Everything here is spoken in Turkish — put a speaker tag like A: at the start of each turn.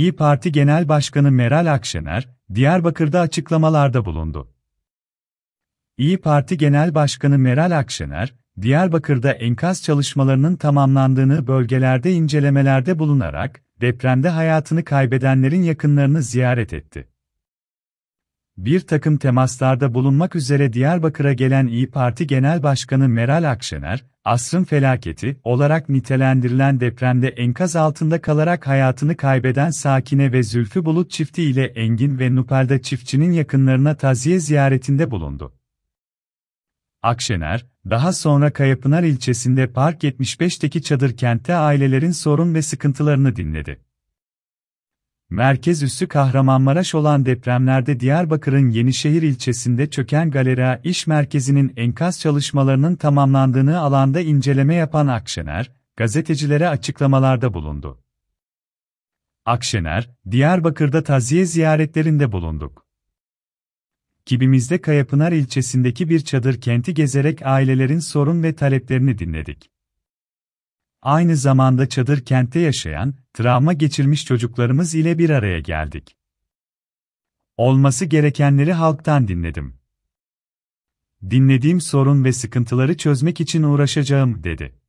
A: İyi Parti Genel Başkanı Meral Akşener, Diyarbakır'da açıklamalarda bulundu. İyi Parti Genel Başkanı Meral Akşener, Diyarbakır'da enkaz çalışmalarının tamamlandığını bölgelerde incelemelerde bulunarak, depremde hayatını kaybedenlerin yakınlarını ziyaret etti bir takım temaslarda bulunmak üzere Diyarbakır'a gelen İyi Parti Genel Başkanı Meral Akşener, asrın felaketi olarak nitelendirilen depremde enkaz altında kalarak hayatını kaybeden Sakine ve Zülfü Bulut çifti ile Engin ve Nupel'de çiftçinin yakınlarına taziye ziyaretinde bulundu. Akşener, daha sonra Kayapınar ilçesinde Park 75'teki çadır kentte ailelerin sorun ve sıkıntılarını dinledi. Merkez üssü Kahramanmaraş olan depremlerde Diyarbakır'ın Yenişehir ilçesinde çöken galera iş merkezinin enkaz çalışmalarının tamamlandığını alanda inceleme yapan Akşener, gazetecilere açıklamalarda bulundu. Akşener, Diyarbakır'da taziye ziyaretlerinde bulunduk. Kibimizde Kayapınar ilçesindeki bir çadır kenti gezerek ailelerin sorun ve taleplerini dinledik aynı zamanda çadır kentte yaşayan, travma geçirmiş çocuklarımız ile bir araya geldik. Olması gerekenleri halktan dinledim. Dinlediğim sorun ve sıkıntıları çözmek için uğraşacağım, dedi.